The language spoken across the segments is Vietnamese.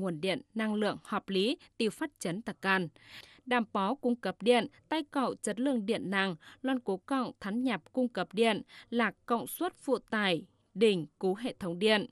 nguồn điện năng lượng hợp lý tiêu phát chấn tạc can. Đảm bảo cung cấp điện, tay cậu chất lượng điện năng, loan cố cộng thắn nhập cung cấp điện là cộng suất phụ tải, đỉnh cú hệ thống điện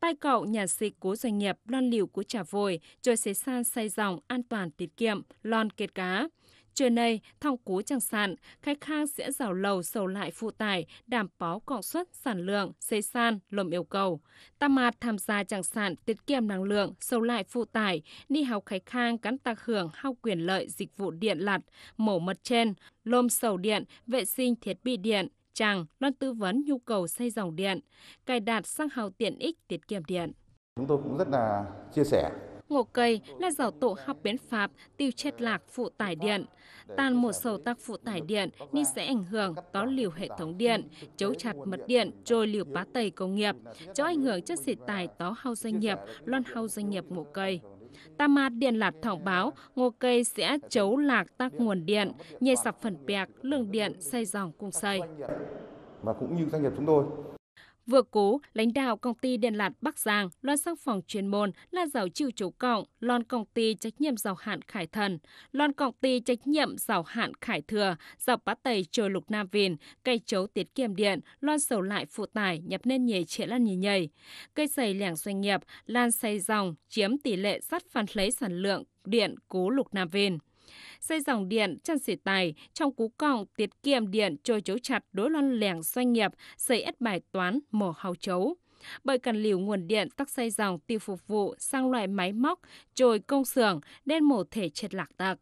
tay cậu nhà dịch cố doanh nghiệp lon liều cố trả vồi, trôi xế san say dòng an toàn tiết kiệm, lon kết cá. Trưa nay, thau cú chẳng sản, khách hàng sẽ rào lầu sầu lại phụ tải, đảm bảo công suất, sản lượng, xây san, lồng yêu cầu. Tam mạt tham gia chẳng sản tiết kiệm năng lượng, sầu lại phụ tải, đi học khách hàng cắn tạc hưởng hao quyền lợi dịch vụ điện lặt, mổ mật trên, lôm sầu điện, vệ sinh thiết bị điện, chàng, luôn tư vấn nhu cầu xây dòng điện, cài đặt sang hào tiện ích tiết kiệm điện. Chúng tôi cũng rất là chia sẻ ngô cây là giảo tổ học biến pháp tiêu chết lạc phụ tải điện. Tàn một sầu tắc phụ tải điện nên sẽ ảnh hưởng tó liều hệ thống điện, chấu chặt mật điện, trôi liều bá tầy công nghiệp, cho ảnh hưởng chất xịt tài tó hao doanh nghiệp, loan hao doanh nghiệp ngô cây. Tama Điện Lạt thông báo ngô cây sẽ chấu lạc tác nguồn điện, nhây sập phần bẹc, lượng điện, xây dòng cung xây. Mà cũng như doanh nghiệp chúng tôi Vừa cố, lãnh đạo công ty điện lạt Bắc Giang loan sang phòng chuyên môn là giáo chịu chủ cộng loan công ty trách nhiệm giàu hạn Khải Thần, loan công ty trách nhiệm giàu hạn Khải Thừa, dọc bát tầy trồi lục Nam Vìn, cây chấu tiết kiệm điện, loan sầu lại phụ tải nhập nên nhề trễ lan nhì nhầy. Cây sầy lẻng doanh nghiệp, lan xây dòng chiếm tỷ lệ sắt phản lấy sản lượng điện cố lục Nam Vìn. Xây dòng điện, chăn xỉ tài, trong cú cong tiết kiệm điện trôi chấu chặt đối loan lẻng doanh nghiệp, xây ép bài toán, mỏ hào chấu bởi cần liều nguồn điện tắc xây dòng tiêu phục vụ sang loại máy móc trôi công xưởng nên một thể chết lạc tặc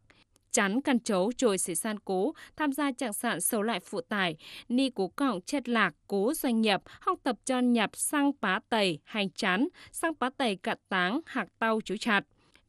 Chắn căn chấu trồi xỉ san cố tham gia trạng sản sầu lại phụ tải, ni cố cọng chết lạc cố doanh nghiệp học tập cho nhập sang pá tẩy hành chắn, sang pá tẩy cạn táng hạc tàu chú chặt.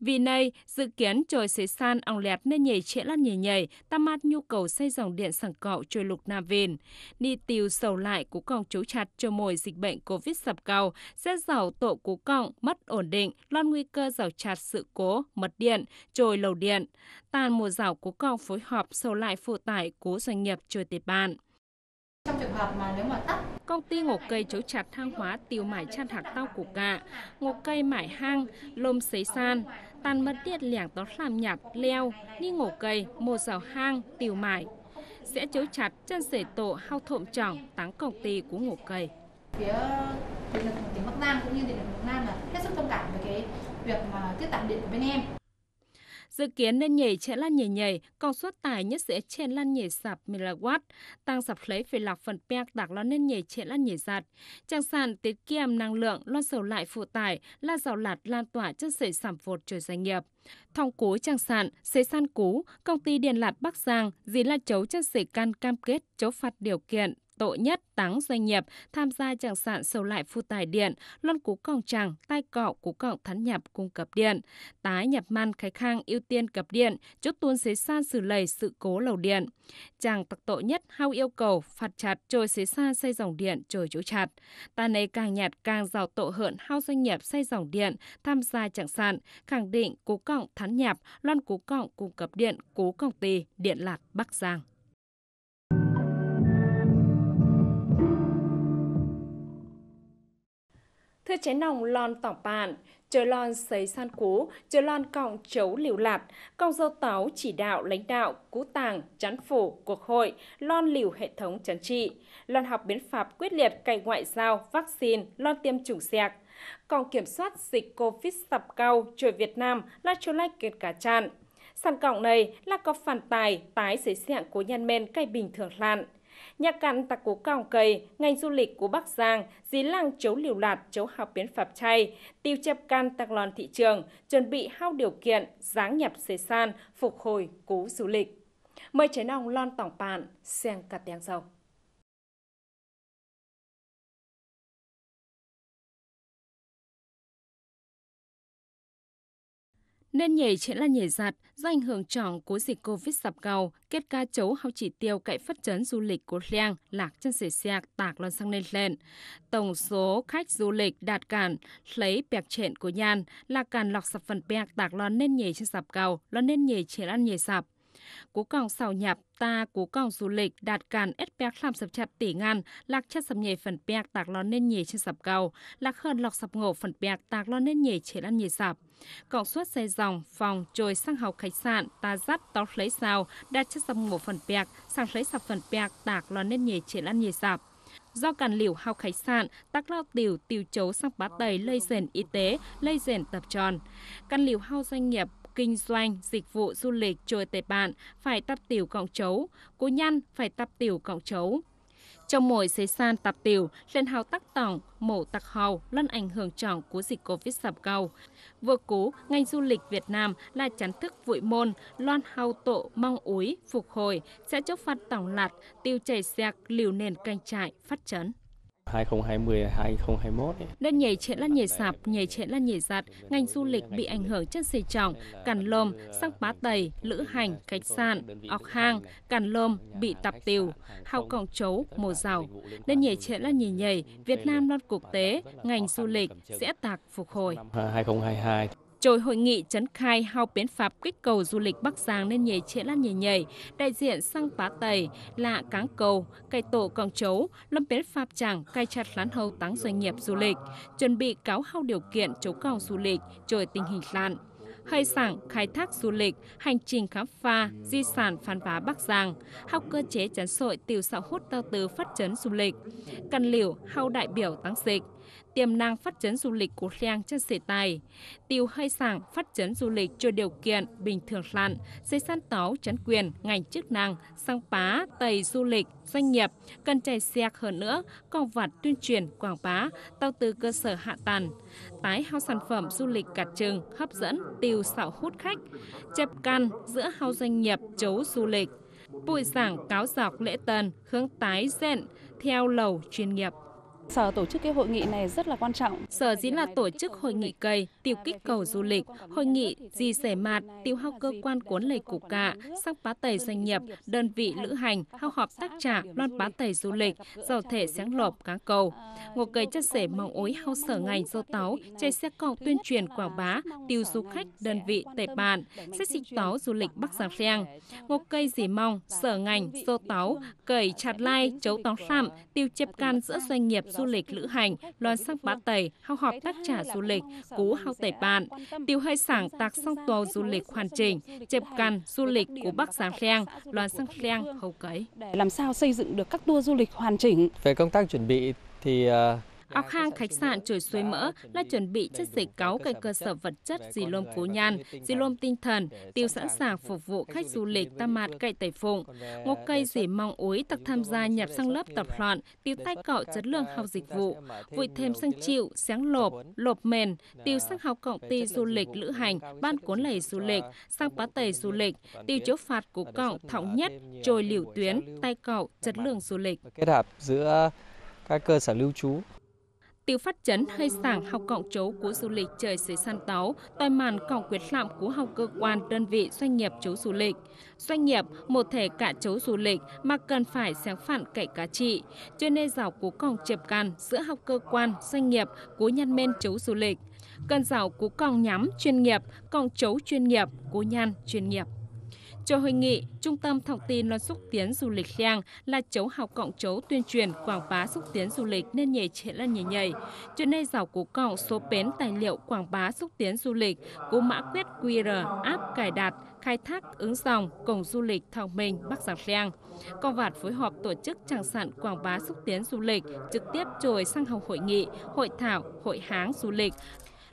Vì nay, dự kiến trời sẽ san ong lẹt nên nhảy trễ lan nhảy nhảy, tam mát nhu cầu xây dòng điện sẵn cậu trôi lục nam vìn. Ni tiêu sầu lại cú còng chấu chặt cho mồi dịch bệnh Covid sập cầu, sẽ giàu tổ cú còng, mất ổn định, loan nguy cơ rào chặt sự cố, mất điện, trôi lầu điện. Tàn mùa rào cú còng phối hợp sầu lại phụ tải cố doanh nghiệp trôi tiệt bàn. Trong trường hợp mà nếu mà tắt công ty ngọc cây chấu chặt thang hóa tiêu mải chăn hạc tao củ cả ngọc cây mải hang lôm sấy san tàn mất tiết lẻng tó làm nhạt leo ni ngọc cây một rào hang tiêu mải sẽ chấu chặt chân sể tổ hao thộm trọng táng công ty của ngọc cây phía điện lực tỉnh bắc giang cũng như điện lực bắc nam là hết sức thông cảm với cái việc mà tiết tạm điện của bên em Dự kiến nên nhảy sẽ lan nhảy nhảy, công suất tải nhất sẽ trên lan nhảy sạp MW, tăng sập lấy về lọc phần pek đặc lo nên nhảy sẽ lan nhảy giạt. Trang sản tiết kiệm năng lượng, lo sầu lại phụ tải, la dầu lạt lan tỏa chất sợi sản vột cho doanh nghiệp. thông cố trang sản, xế san cú, công ty điện lạt Bắc Giang, gì la chấu chất sợi can cam kết chấu phạt điều kiện tội nhất táng doanh nghiệp tham gia chẳng sạn sầu lại phu tài điện, loan cú còng tràng, tai cọ cú cọng thắn nhập cung cấp điện, tái nhập man khai khang ưu tiên cấp điện, chốt tuôn xế san xử lầy sự cố lầu điện. Chàng tặc tội nhất hao yêu cầu phạt chặt trôi xế xa xây dòng điện trời chỗ chặt. Ta này càng nhạt càng giàu tội hận hao doanh nghiệp xây dòng điện tham gia chẳng sạn khẳng định cú cọng thắn nhập, loan cú cọng cung cấp điện, cú còng tì, điện lạt Bắc Giang. chế nòng lon tỏng bàn, chờ lon sấy san cú, chờ lon cọng chấu liều lạt, cọng dâu táo chỉ đạo lãnh đạo, cú tàng, chắn phủ, cuộc hội, lon liều hệ thống chấn trị, lon học biến pháp quyết liệt cày ngoại giao, vaccine, lon tiêm chủng xẹc. Còn kiểm soát dịch Covid sập cao, chuỗi Việt Nam, la chô lai kiệt cả tràn. sàn cọng này là có phản tài, tái giới sẹng của nhân men cây bình thường lạn. Nhà cạn tạc cố cao cầy, ngành du lịch của Bắc Giang, dí lăng chấu liều lạt, chấu học biến pháp chay, tiêu chập can tạc lòn thị trường, chuẩn bị hao điều kiện, giáng nhập xế san, phục hồi cú du lịch. Mời trái nòng lon tỏng bạn, xem cà tiếng dầu. nên nhảy sẽ là nhảy giạt do ảnh hưởng trọng của dịch Covid sập cầu, kết ca chấu hao chỉ tiêu cậy phát chấn du lịch của Liang, lạc chân sẻ xe tạc lon sang lên lên. Tổng số khách du lịch đạt cản lấy bẹc trện của Nhan là cản lọc sập phần bẹc tạc lon nên nhảy trên sập cầu, lon nên nhảy sẽ là nhảy sập. Cú còng sào nhạp ta cú còng du lịch đạt càn ép bẹc làm sập chặt tỷ ngàn lạc chất sập nhảy phần bẹc tạc lon nên nhảy trên sập cầu lạc hơn lọc sập ngổ phần bẹc tạc lon nên nhảy chế ăn nhảy sập cọng suất xe dòng phòng trồi sang học khách sạn ta dắt tóc lấy sao đạt chất sập ngổ phần bẹc sang lấy sập phần bẹc tạc lon nên nhảy chế ăn nhảy sập do cản liều học khách sạn, tắc lao tiểu tiêu chấu sang bá tầy lây dền y tế, lây dền tập tròn. Cản liều hao doanh nghiệp kinh doanh dịch vụ du lịch chơi tệp bạn phải tập tiểu cộng chấu, cố nhăn phải tập tiểu cộng chấu. Trong mỗi xế san tập tiểu, lên hào tắc tổng, mổ tắc hào lân ảnh hưởng trọng của dịch Covid sập cầu. Vừa cú, ngành du lịch Việt Nam là chán thức vụi môn, loan hào tộ mong úi, phục hồi, sẽ chốc phát tổng lạt, tiêu chảy xẹc liều nền canh trại, phát chấn. 2020 2021 ấy. Đất nhảy chẽn lăn nhảy sạp, nhảy chẽn lăn nhảy giặt, ngành du lịch bị ảnh hưởng chất xì trọng, càn lồm, sắc bá tầy, lữ hành, khách sạn, ọc hang, càn lồm, bị tập tiều, hao còng chấu, mồ rào. Đất nhảy chẽn lăn nhảy nhảy, Việt Nam lon quốc tế, ngành du lịch sẽ tạc phục hồi. 2022 Trồi hội nghị chấn khai hao biến pháp kích cầu du lịch Bắc Giang nên nhảy trễ lan nhảy nhảy, đại diện sang phá tầy, lạ cáng cầu, cây tổ còng chấu, lâm biến pháp chẳng, cai chặt lán hầu táng doanh nghiệp du lịch, chuẩn bị cáo hao điều kiện chấu cầu du lịch, trồi tình hình lạn hay sảng khai thác du lịch, hành trình khám phá, di sản phán vá Bắc Giang, học cơ chế chấn sội tiểu xã hút tao từ phát chấn du lịch, cần liều hao đại biểu tăng dịch, tiềm năng phát triển du lịch của Liang trên sể tài. Tiêu hay sảng phát triển du lịch cho điều kiện bình thường lặn, xây san táo chấn quyền, ngành chức năng, sang pá, tầy du lịch, doanh nghiệp cần chạy xẹc hơn nữa, còn vặt tuyên truyền quảng bá, tạo từ cơ sở hạ tàn tái hao sản phẩm du lịch cả trường hấp dẫn, tiêu xạo hút khách, chập căn giữa hao doanh nghiệp chấu du lịch, bụi giảng cáo dọc lễ tân hướng tái dẹn theo lầu chuyên nghiệp. Sở tổ chức cái hội nghị này rất là quan trọng. Sở dĩ là tổ chức hội nghị cây, tiêu kích cầu du lịch, hội nghị di sẻ mạt, tiêu hao cơ quan cuốn lầy cục cạ, sắc bá tẩy doanh nghiệp, đơn vị lữ hành, hao họp tác trả, loan bá tẩy du lịch, giàu thể sáng lộp cá cầu. Ngô cây chất sẻ mong ối hao sở ngành dô táo, chạy xe còn tuyên truyền quảng bá, tiêu du khách, đơn vị tệ bạn, xét xích táo du lịch Bắc Giang Reng. Ngô cây dì mong, sở ngành, dô táo, cầy chặt lai, chấu táo sạm, tiêu chép can giữa doanh nghiệp du lịch lữ hành, loan sắc bá tẩy, hao họp tác trả du lịch, cú hao tẩy bạn, tiêu hay sảng tạc song tàu du lịch hoàn chỉnh, chẹp cằn du lịch của Bắc Giang Leng, loan sắc Leng, hầu cấy. Để làm sao xây dựng được các tour du lịch hoàn chỉnh. Về công tác chuẩn bị thì à, Áo khang khách sạn trời suối mỡ là chuẩn bị chất dịch cáu cái cơ sở vật chất dì lôm phú nhan, dì lôm tinh thần, tiêu sẵn sàng phục vụ khách du lịch tam mạt cậy tẩy phụng. Ngô cây dì mong ối tặc tham gia nhập sang lớp tập loạn, tiêu tay cọ chất lượng học dịch vụ, vui thêm sang chịu, sáng lộp, lộp mền, tiêu sang học cộng ty du lịch lữ hành, ban cuốn lầy du lịch, sang bá tẩy du lịch, tiêu chỗ phạt của cộng thọng nhất, trồi liều tuyến, tay cọ chất lượng du lịch. Kết hợp giữa các cơ sở lưu trú Tiêu phát chấn hay sảng học cộng chấu của du lịch trời xứ săn táo, tòi màn cộng quyết lạm của học cơ quan đơn vị doanh nghiệp chấu du lịch. Doanh nghiệp một thể cả chấu du lịch mà cần phải sáng phản cậy cá trị, cho nên giàu của cộng chẹp can giữa học cơ quan doanh nghiệp của nhân men chấu du lịch. Cần giàu của cộng nhắm chuyên nghiệp, cộng chấu chuyên nghiệp, của nhân chuyên nghiệp. Cho hội nghị, Trung tâm Thông tin non xúc tiến du lịch Khang là chấu học cộng chấu tuyên truyền quảng bá xúc tiến du lịch nên nhảy trẻ lên nhảy nhảy. Chuyện này giàu của cộng số bến tài liệu quảng bá xúc tiến du lịch, cú mã quét QR app cài đặt, khai thác ứng dòng cổng du lịch Thong Minh Bắc Giang Khang. Công vạt phối hợp tổ chức trang sản quảng bá xúc tiến du lịch trực tiếp trồi sang học hội nghị, hội thảo, hội háng du lịch,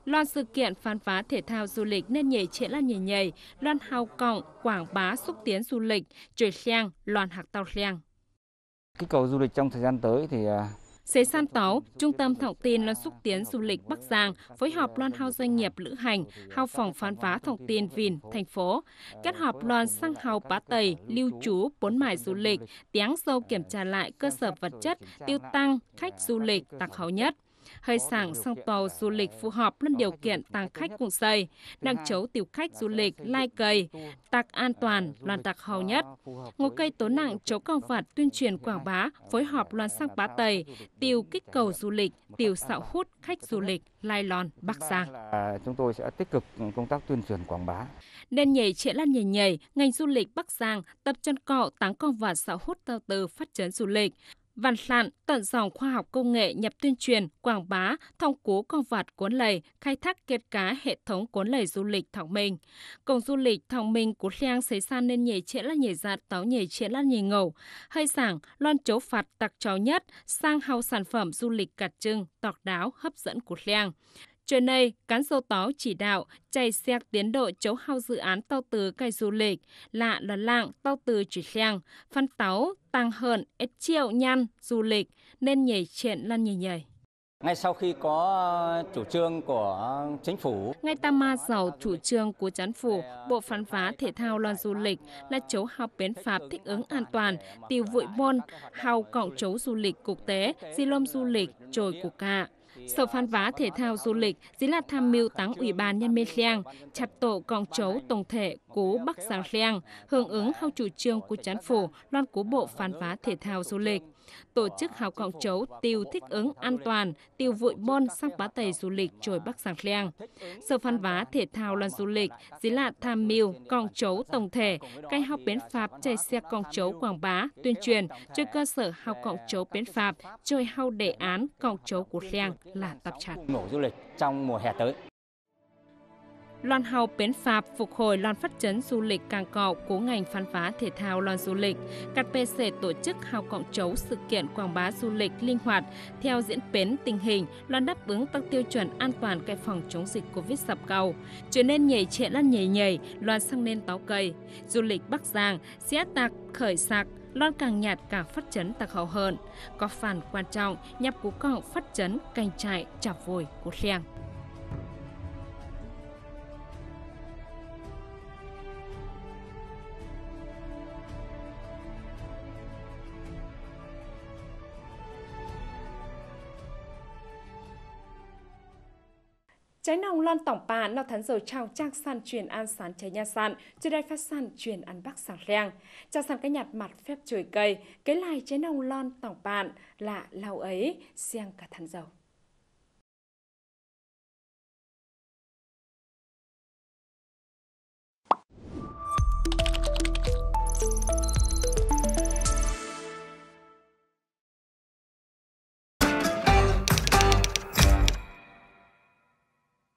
loạt sự kiện phán phá thể thao du lịch nên nhảy chế lan nhảy nhảy, loan hào cọng, quảng bá xúc tiến du lịch, trời sang, loan hạc tàu sang. Kích cầu du lịch trong thời gian tới thì à, Xế San Táo, Trung tâm Thông tin loan xúc tiến du lịch Bắc Giang phối hợp loan hao doanh nghiệp lữ hành, hao phòng phán phá thông tin Vìn, thành phố, kết hợp loan sang hao bá tầy, lưu trú, bốn mải du lịch, tiếng sâu kiểm tra lại cơ sở vật chất, tiêu tăng, khách du lịch tặc hậu nhất. Hơi sảng sang tàu du lịch phù hợp lên điều kiện tăng khách cùng xây, đang chấu tiểu khách du lịch lai cây, tạc an à, toàn, loan tạc hầu nhất. Ngô cây tố nặng chấu cao vạt tuyên truyền quảng bá, phối hợp loan sang bá tầy, tiêu kích cầu du lịch, tiêu xạo hút khách du lịch Lai lòn Bắc Giang. Chúng tôi sẽ tích cực công tác tuyên truyền quảng bá. Nên nhảy trễ lan nhảy nhảy, ngành du lịch Bắc Giang tập chân cọ táng con và xạo hút tao từ phát triển du lịch. Văn Lạn tận dòng khoa học công nghệ nhập tuyên truyền, quảng bá, thông cố con vạt cuốn lầy, khai thác kết cá hệ thống cuốn lầy du lịch Thảo Minh. Công du lịch Thảo Minh của Liang xây san nên nhảy trễ là nhảy giạt táo nhảy trễ là nhảy ngầu. Hơi sảng, loan chấu phạt tặc cháu nhất, sang hào sản phẩm du lịch cặt trưng, tọt đáo, hấp dẫn của Liang trên nay, cán dâu tó chỉ đạo chạy xe tiến độ chấu hao dự án tàu từ cây du lịch, lạ là lạng tàu từ chỉ xeng, phân táo, tăng hờn, ít triệu nhăn, du lịch, nên nhảy chuyện lăn nhảy nhảy. Ngay sau khi có chủ trương của chính phủ, ngay ta ma giàu chủ trương của chính phủ, Bộ phán hóa Thể thao Loan Du lịch là chấu học biến pháp thích ứng an toàn, tiêu vội môn, hào cộng chấu du lịch quốc tế, di lom du lịch, trồi của cả. Sở Phan vá Thể thao Du lịch dĩ là tham mưu tăng Ủy ban Nhân mê Liang, chặt tổ còn chấu tổng thể cố Bắc Giang Liang, hưởng ứng hao chủ trương của chán phủ loan cố bộ phán vá Thể thao Du lịch tổ chức hào cọng chấu tiêu thích ứng an toàn, tiêu vội bon sang bá tầy du lịch trồi Bắc Giang Leng. Sở Phan Vá Thể thao Loan Du lịch, dí là tham mưu, cọng chấu tổng thể, cây học bến Pháp chạy xe cọng chấu Quảng Bá, tuyên truyền cho cơ sở hào cọng chấu bến Pháp, chơi hao đề án cọng chấu của Leng là tập chặt. Mổ du lịch trong mùa hè tới. Loan hào Pến Phạp phục hồi Loan Phát Chấn Du lịch Càng Cọ của ngành văn phá thể thao Loan Du lịch. Các PC tổ chức hào Cộng Chấu sự kiện quảng bá du lịch linh hoạt theo diễn biến tình hình, Loan đáp ứng các tiêu chuẩn an toàn cái phòng chống dịch Covid sập cầu. Trở nên nhảy trệ lan nhảy nhảy, Loan sang nên táo cây. Du lịch Bắc Giang, xé tạc, khởi sạc, Loan càng nhạt càng phát chấn tạc hậu hơn. Có phản quan trọng, nhập cú cọ phát chấn, canh trại, chạp vùi, cú khen. Trái nòng loan tổng bà nó thắn dầu trao trang san truyền an sán trái nha san, chưa đai phát san truyền ăn bắc sạc rèng. Trang san cái nhạt mặt phép trời cây, cái lại trái nòng lon tổng bàn lạ lao ấy, riêng cả thắn dầu.